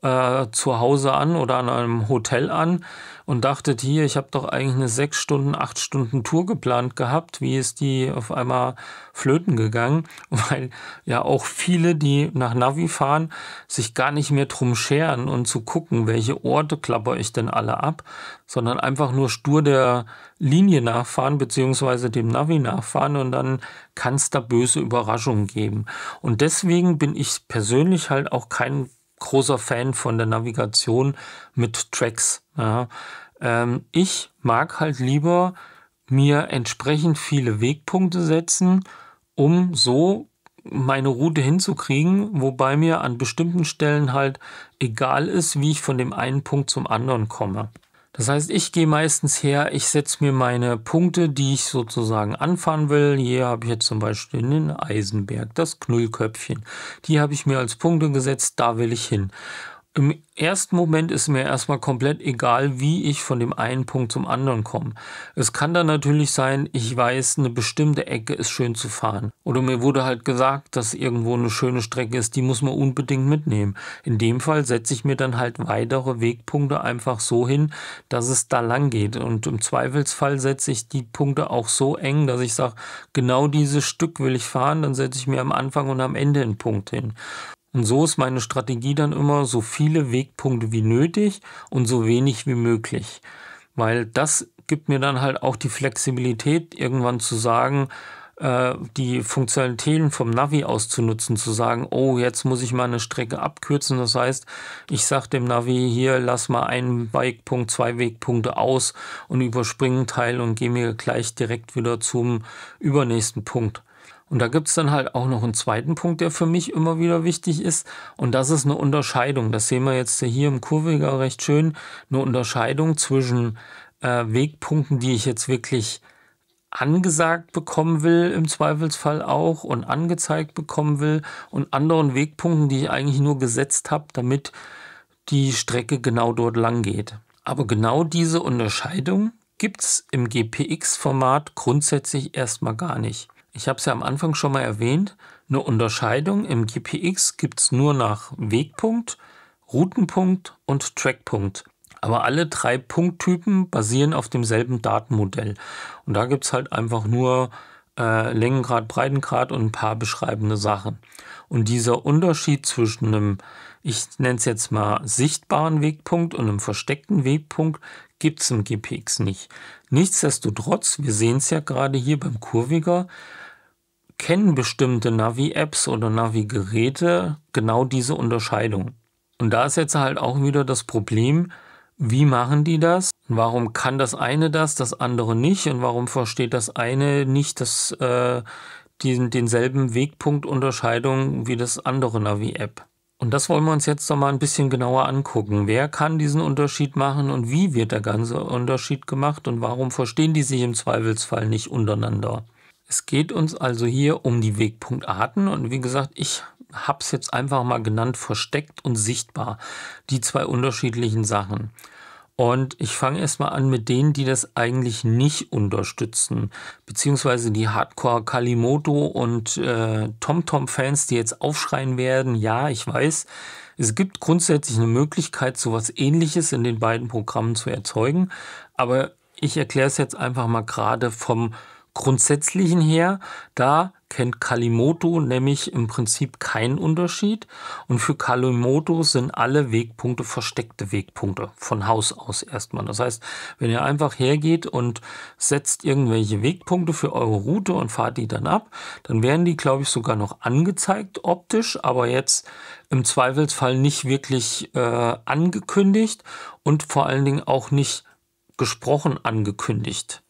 äh, zu Hause an oder an einem Hotel an und dachtet, hier, ich habe doch eigentlich eine sechs Stunden, acht Stunden Tour geplant gehabt. Wie ist die auf einmal flöten gegangen? Weil ja auch viele, die nach Navi fahren, sich gar nicht mehr drum scheren und zu gucken, welche Orte klapper ich denn alle ab, sondern einfach nur stur der Linie nachfahren beziehungsweise dem Navi nachfahren und dann kann es da böse Überraschungen geben. Und deswegen bin ich persönlich halt auch kein großer Fan von der Navigation mit Tracks. Ja. Ähm, ich mag halt lieber mir entsprechend viele Wegpunkte setzen, um so meine Route hinzukriegen, wobei mir an bestimmten Stellen halt egal ist, wie ich von dem einen Punkt zum anderen komme. Das heißt, ich gehe meistens her, ich setze mir meine Punkte, die ich sozusagen anfahren will. Hier habe ich jetzt zum Beispiel den Eisenberg, das Knüllköpfchen. Die habe ich mir als Punkte gesetzt, da will ich hin im ersten Moment ist mir erstmal komplett egal, wie ich von dem einen Punkt zum anderen komme. Es kann dann natürlich sein, ich weiß, eine bestimmte Ecke ist schön zu fahren. Oder mir wurde halt gesagt, dass irgendwo eine schöne Strecke ist, die muss man unbedingt mitnehmen. In dem Fall setze ich mir dann halt weitere Wegpunkte einfach so hin, dass es da lang geht. Und im Zweifelsfall setze ich die Punkte auch so eng, dass ich sage, genau dieses Stück will ich fahren, dann setze ich mir am Anfang und am Ende einen Punkt hin. Und so ist meine Strategie dann immer so viele Wegpunkte wie nötig und so wenig wie möglich. Weil das gibt mir dann halt auch die Flexibilität, irgendwann zu sagen, äh, die Funktionalitäten vom Navi auszunutzen, zu sagen, oh, jetzt muss ich mal eine Strecke abkürzen. Das heißt, ich sage dem Navi hier, lass mal einen Bikepunkt, zwei Wegpunkte aus und überspringe einen Teil und gehe mir gleich direkt wieder zum übernächsten Punkt. Und da gibt es dann halt auch noch einen zweiten Punkt, der für mich immer wieder wichtig ist. Und das ist eine Unterscheidung. Das sehen wir jetzt hier im Kurviger recht schön. Eine Unterscheidung zwischen äh, Wegpunkten, die ich jetzt wirklich angesagt bekommen will, im Zweifelsfall auch und angezeigt bekommen will und anderen Wegpunkten, die ich eigentlich nur gesetzt habe, damit die Strecke genau dort lang geht. Aber genau diese Unterscheidung gibt es im GPX-Format grundsätzlich erstmal gar nicht ich habe es ja am Anfang schon mal erwähnt, eine Unterscheidung im GPX gibt es nur nach Wegpunkt, Routenpunkt und Trackpunkt. Aber alle drei Punkttypen basieren auf demselben Datenmodell. Und da gibt es halt einfach nur äh, Längengrad, Breitengrad und ein paar beschreibende Sachen. Und dieser Unterschied zwischen einem, ich nenne es jetzt mal sichtbaren Wegpunkt und einem versteckten Wegpunkt, gibt es im GPX nicht. Nichtsdestotrotz, wir sehen es ja gerade hier beim Kurviger, kennen bestimmte Navi-Apps oder Navi-Geräte genau diese Unterscheidung. Und da ist jetzt halt auch wieder das Problem, wie machen die das? Warum kann das eine das, das andere nicht? Und warum versteht das eine nicht das, äh, diesen, denselben Wegpunktunterscheidung wie das andere Navi-App? Und das wollen wir uns jetzt noch mal ein bisschen genauer angucken. Wer kann diesen Unterschied machen und wie wird der ganze Unterschied gemacht und warum verstehen die sich im Zweifelsfall nicht untereinander? Es geht uns also hier um die Wegpunktarten und wie gesagt, ich habe es jetzt einfach mal genannt, versteckt und sichtbar, die zwei unterschiedlichen Sachen. Und ich fange erstmal an mit denen, die das eigentlich nicht unterstützen, beziehungsweise die Hardcore Kalimoto und äh, TomTom-Fans, die jetzt aufschreien werden, ja, ich weiß, es gibt grundsätzlich eine Möglichkeit, so sowas ähnliches in den beiden Programmen zu erzeugen, aber ich erkläre es jetzt einfach mal gerade vom Grundsätzlichen her, da kennt Kalimoto nämlich im Prinzip keinen Unterschied und für Kalimoto sind alle Wegpunkte versteckte Wegpunkte von Haus aus erstmal. Das heißt, wenn ihr einfach hergeht und setzt irgendwelche Wegpunkte für eure Route und fahrt die dann ab, dann werden die, glaube ich, sogar noch angezeigt optisch, aber jetzt im Zweifelsfall nicht wirklich äh, angekündigt und vor allen Dingen auch nicht gesprochen angekündigt.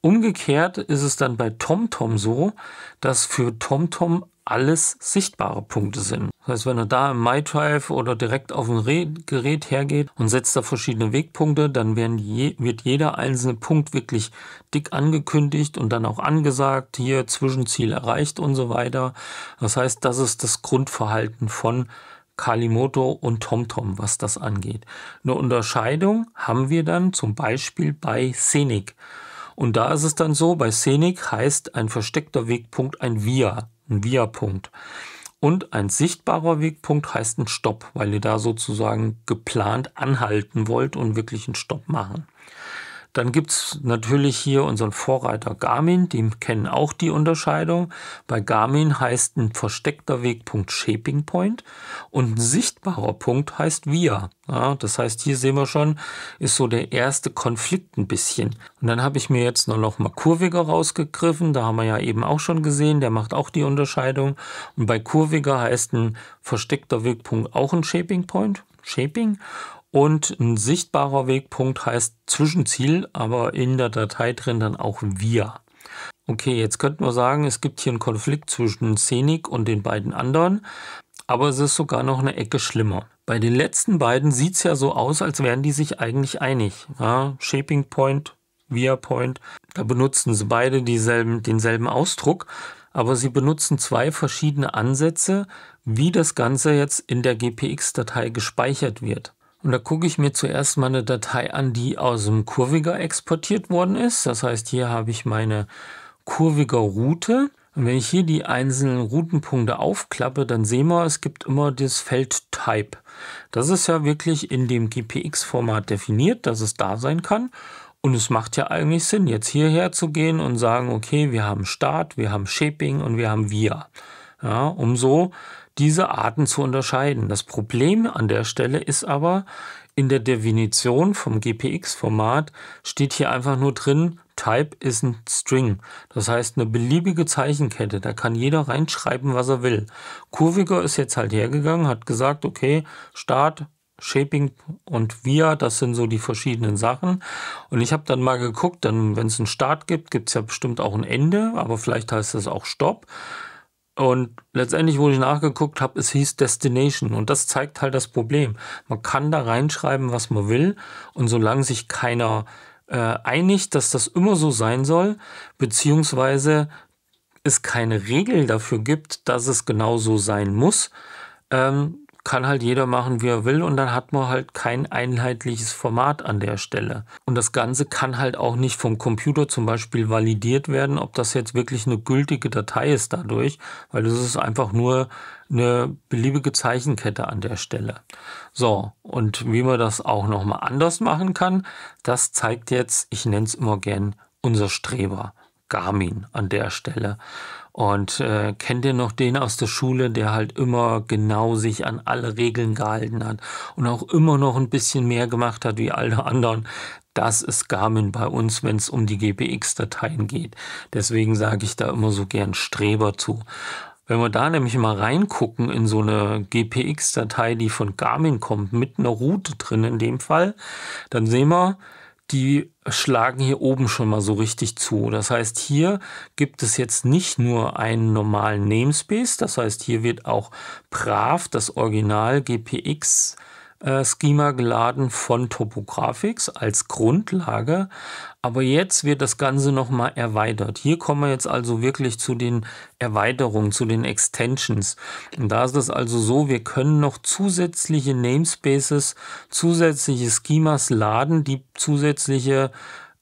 Umgekehrt ist es dann bei TomTom so, dass für TomTom alles sichtbare Punkte sind. Das heißt, wenn er da im MyDrive oder direkt auf ein Gerät hergeht und setzt da verschiedene Wegpunkte, dann je, wird jeder einzelne Punkt wirklich dick angekündigt und dann auch angesagt, hier Zwischenziel erreicht und so weiter. Das heißt, das ist das Grundverhalten von Kalimoto und TomTom, was das angeht. Eine Unterscheidung haben wir dann zum Beispiel bei Scenic. Und da ist es dann so, bei Scenic heißt ein versteckter Wegpunkt ein Via, ein Via-Punkt. Und ein sichtbarer Wegpunkt heißt ein Stopp, weil ihr da sozusagen geplant anhalten wollt und wirklich einen Stopp machen. Dann gibt es natürlich hier unseren Vorreiter Garmin, die kennen auch die Unterscheidung. Bei Garmin heißt ein versteckter Wegpunkt Shaping Point und ein sichtbarer Punkt heißt Via. Ja, das heißt, hier sehen wir schon, ist so der erste Konflikt ein bisschen. Und dann habe ich mir jetzt noch mal Kurviger rausgegriffen. Da haben wir ja eben auch schon gesehen, der macht auch die Unterscheidung. Und bei Kurviger heißt ein versteckter Wegpunkt auch ein Shaping Point. Shaping und ein sichtbarer Wegpunkt heißt Zwischenziel, aber in der Datei drin dann auch wir. Okay, jetzt könnten wir sagen, es gibt hier einen Konflikt zwischen Scenic und den beiden anderen, aber es ist sogar noch eine Ecke schlimmer. Bei den letzten beiden sieht es ja so aus, als wären die sich eigentlich einig. Ja, Shaping Point, Via Point, da benutzen sie beide dieselben, denselben Ausdruck, aber sie benutzen zwei verschiedene Ansätze, wie das Ganze jetzt in der GPX-Datei gespeichert wird. Und da gucke ich mir zuerst mal eine Datei an, die aus dem Kurviger exportiert worden ist. Das heißt, hier habe ich meine Kurviger Route. Und wenn ich hier die einzelnen Routenpunkte aufklappe, dann sehen wir, es gibt immer das Feld Type. Das ist ja wirklich in dem GPX-Format definiert, dass es da sein kann. Und es macht ja eigentlich Sinn, jetzt hierher zu gehen und sagen, okay, wir haben Start, wir haben Shaping und wir haben Via. Ja, um so diese Arten zu unterscheiden. Das Problem an der Stelle ist aber, in der Definition vom GPX-Format steht hier einfach nur drin, Type ist ein String. Das heißt eine beliebige Zeichenkette. Da kann jeder reinschreiben, was er will. Kurviger ist jetzt halt hergegangen, hat gesagt, okay, Start, Shaping und Via, das sind so die verschiedenen Sachen. Und ich habe dann mal geguckt, wenn es einen Start gibt, gibt es ja bestimmt auch ein Ende, aber vielleicht heißt das auch Stopp. Und letztendlich, wo ich nachgeguckt habe, es hieß Destination. Und das zeigt halt das Problem. Man kann da reinschreiben, was man will. Und solange sich keiner äh, einigt, dass das immer so sein soll, beziehungsweise es keine Regel dafür gibt, dass es genau so sein muss, ähm, kann halt jeder machen, wie er will und dann hat man halt kein einheitliches Format an der Stelle. Und das Ganze kann halt auch nicht vom Computer zum Beispiel validiert werden, ob das jetzt wirklich eine gültige Datei ist dadurch, weil das ist einfach nur eine beliebige Zeichenkette an der Stelle. So, und wie man das auch nochmal anders machen kann, das zeigt jetzt, ich nenne es immer gern, unser Streber, Garmin an der Stelle. Und äh, kennt ihr noch den aus der Schule, der halt immer genau sich an alle Regeln gehalten hat und auch immer noch ein bisschen mehr gemacht hat wie alle anderen? Das ist Garmin bei uns, wenn es um die GPX-Dateien geht. Deswegen sage ich da immer so gern Streber zu. Wenn wir da nämlich mal reingucken in so eine GPX-Datei, die von Garmin kommt, mit einer Route drin in dem Fall, dann sehen wir, die schlagen hier oben schon mal so richtig zu. Das heißt, hier gibt es jetzt nicht nur einen normalen Namespace, das heißt, hier wird auch Prav, das Original GPX äh, Schema geladen von Topographics als Grundlage, aber jetzt wird das Ganze nochmal erweitert. Hier kommen wir jetzt also wirklich zu den Erweiterungen, zu den Extensions. Und da ist es also so, wir können noch zusätzliche Namespaces, zusätzliche Schemas laden, die zusätzliche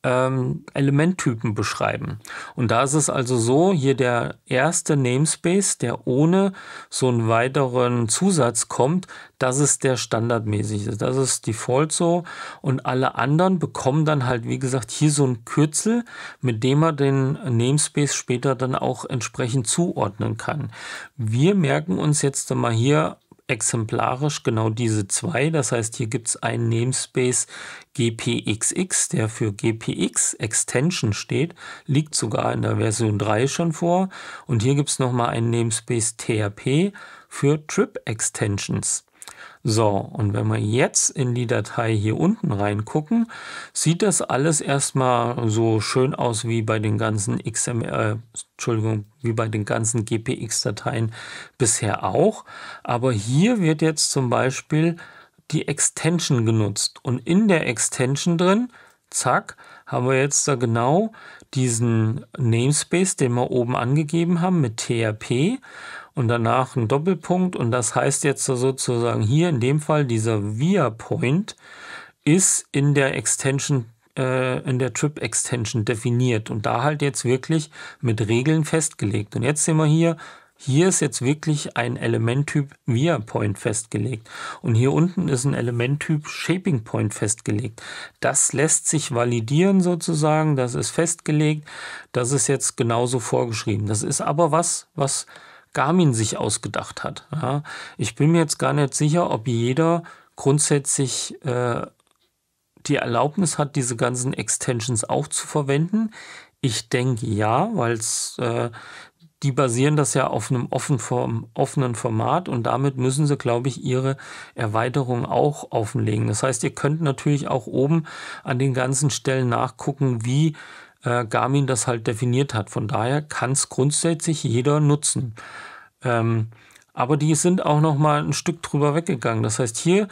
ähm, Elementtypen beschreiben. Und da ist es also so, hier der erste Namespace, der ohne so einen weiteren Zusatz kommt, das ist der standardmäßige. Das ist Default so. Und alle anderen bekommen dann halt, wie gesagt, hier so ein Kürzel, mit dem man den Namespace später dann auch entsprechend zuordnen kann. Wir merken uns jetzt mal hier exemplarisch genau diese zwei. Das heißt, hier gibt es einen Namespace GPXX, der für GPX Extension steht, liegt sogar in der Version 3 schon vor. Und hier gibt es nochmal einen Namespace TRP für Trip Extensions. So, und wenn wir jetzt in die Datei hier unten reingucken, sieht das alles erstmal so schön aus wie bei den ganzen XML, äh, Entschuldigung, wie bei den ganzen GPX-Dateien bisher auch. Aber hier wird jetzt zum Beispiel die Extension genutzt und in der Extension drin, zack, haben wir jetzt da genau diesen Namespace, den wir oben angegeben haben mit TRP und danach ein Doppelpunkt und das heißt jetzt sozusagen hier in dem Fall dieser Via Point ist in der Extension äh, in der Trip Extension definiert und da halt jetzt wirklich mit Regeln festgelegt. Und jetzt sehen wir hier, hier ist jetzt wirklich ein Elementtyp Via Point festgelegt und hier unten ist ein Elementtyp Shaping Point festgelegt. Das lässt sich validieren sozusagen, das ist festgelegt, das ist jetzt genauso vorgeschrieben. Das ist aber was, was Garmin sich ausgedacht hat. Ja, ich bin mir jetzt gar nicht sicher, ob jeder grundsätzlich äh, die Erlaubnis hat, diese ganzen Extensions auch zu verwenden. Ich denke ja, weil äh, die basieren das ja auf einem offen Form, offenen Format und damit müssen sie, glaube ich, ihre Erweiterung auch offenlegen. Das heißt, ihr könnt natürlich auch oben an den ganzen Stellen nachgucken, wie äh, Garmin das halt definiert hat. Von daher kann es grundsätzlich jeder nutzen. Ähm, aber die sind auch noch mal ein Stück drüber weggegangen. Das heißt, hier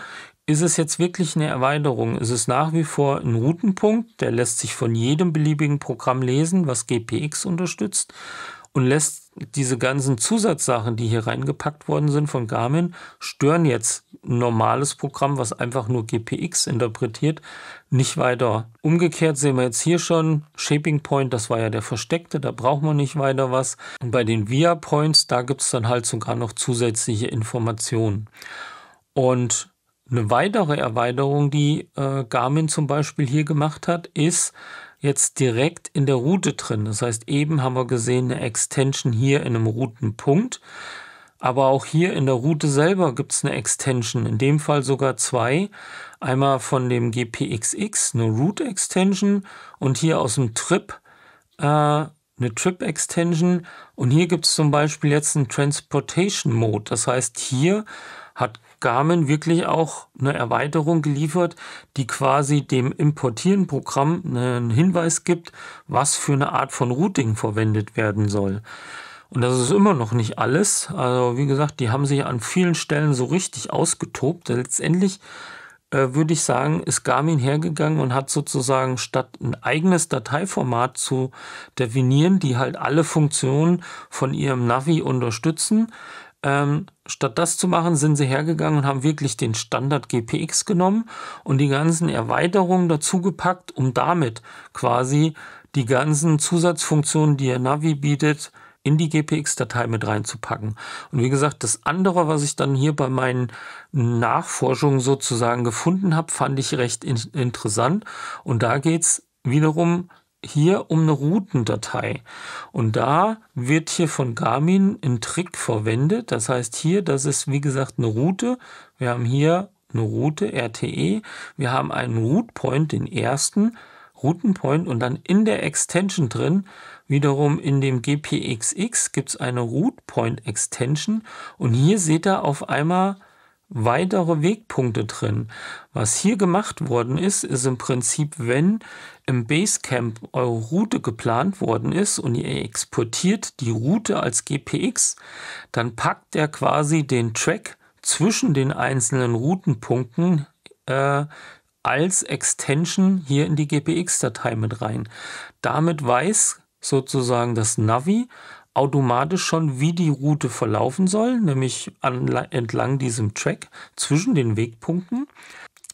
ist es jetzt wirklich eine Erweiterung. Es ist nach wie vor ein Routenpunkt, der lässt sich von jedem beliebigen Programm lesen, was GPX unterstützt und lässt diese ganzen Zusatzsachen, die hier reingepackt worden sind von Garmin, stören jetzt ein normales Programm, was einfach nur GPX interpretiert, nicht weiter. Umgekehrt sehen wir jetzt hier schon Shaping Point, das war ja der versteckte, da braucht man nicht weiter was. Und bei den Via Points, da gibt es dann halt sogar noch zusätzliche Informationen. Und eine weitere Erweiterung, die äh, Garmin zum Beispiel hier gemacht hat, ist, jetzt direkt in der Route drin. Das heißt, eben haben wir gesehen, eine Extension hier in einem Routenpunkt. Aber auch hier in der Route selber gibt es eine Extension, in dem Fall sogar zwei. Einmal von dem GPXX, eine Route Extension und hier aus dem Trip äh, eine Trip Extension und hier gibt es zum Beispiel jetzt einen Transportation Mode. Das heißt, hier hat Garmin wirklich auch eine Erweiterung geliefert, die quasi dem importieren Programm einen Hinweis gibt, was für eine Art von Routing verwendet werden soll. Und das ist immer noch nicht alles. Also wie gesagt, die haben sich an vielen Stellen so richtig ausgetobt. Letztendlich äh, würde ich sagen, ist Garmin hergegangen und hat sozusagen statt ein eigenes Dateiformat zu definieren, die halt alle Funktionen von ihrem Navi unterstützen, ähm, statt das zu machen, sind sie hergegangen und haben wirklich den Standard GPX genommen und die ganzen Erweiterungen dazu gepackt, um damit quasi die ganzen Zusatzfunktionen, die ihr Navi bietet, in die GPX-Datei mit reinzupacken. Und wie gesagt, das andere, was ich dann hier bei meinen Nachforschungen sozusagen gefunden habe, fand ich recht in interessant. Und da geht es wiederum hier um eine Routendatei. Und da wird hier von Garmin ein Trick verwendet. Das heißt hier, das ist wie gesagt eine Route. Wir haben hier eine Route RTE. Wir haben einen Route Point, den ersten Routenpoint und dann in der Extension drin Wiederum in dem GPXX gibt es eine Root Point Extension und hier seht ihr auf einmal weitere Wegpunkte drin. Was hier gemacht worden ist, ist im Prinzip, wenn im Basecamp eure Route geplant worden ist und ihr exportiert die Route als GPX, dann packt er quasi den Track zwischen den einzelnen Routenpunkten äh, als Extension hier in die GPX-Datei mit rein. Damit weiß sozusagen das Navi automatisch schon, wie die Route verlaufen soll, nämlich an, entlang diesem Track zwischen den Wegpunkten.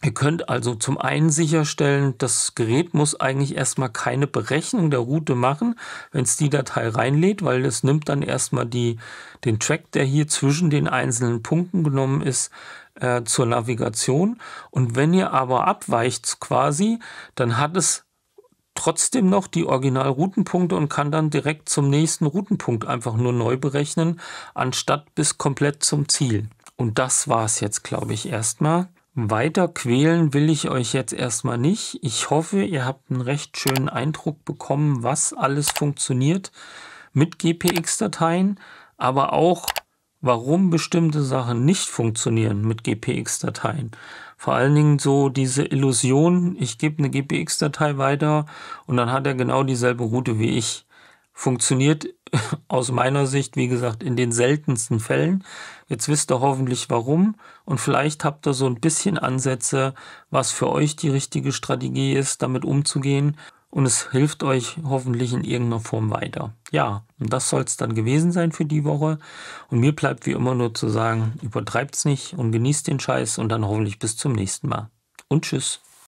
Ihr könnt also zum einen sicherstellen, das Gerät muss eigentlich erstmal keine Berechnung der Route machen, wenn es die Datei reinlädt, weil es nimmt dann erstmal die, den Track, der hier zwischen den einzelnen Punkten genommen ist, äh, zur Navigation. Und wenn ihr aber abweicht quasi, dann hat es trotzdem noch die Original-Routenpunkte und kann dann direkt zum nächsten Routenpunkt einfach nur neu berechnen, anstatt bis komplett zum Ziel. Und das war es jetzt, glaube ich, erstmal. Weiter quälen will ich euch jetzt erstmal nicht. Ich hoffe, ihr habt einen recht schönen Eindruck bekommen, was alles funktioniert mit GPX-Dateien, aber auch, warum bestimmte Sachen nicht funktionieren mit GPX-Dateien vor allen Dingen so diese Illusion, ich gebe eine GPX-Datei weiter und dann hat er genau dieselbe Route wie ich. Funktioniert aus meiner Sicht, wie gesagt, in den seltensten Fällen. Jetzt wisst ihr hoffentlich warum und vielleicht habt ihr so ein bisschen Ansätze, was für euch die richtige Strategie ist, damit umzugehen und es hilft euch hoffentlich in irgendeiner Form weiter. Ja, und das soll es dann gewesen sein für die Woche. Und mir bleibt wie immer nur zu sagen, übertreibt's nicht und genießt den Scheiß und dann hoffentlich bis zum nächsten Mal. Und tschüss.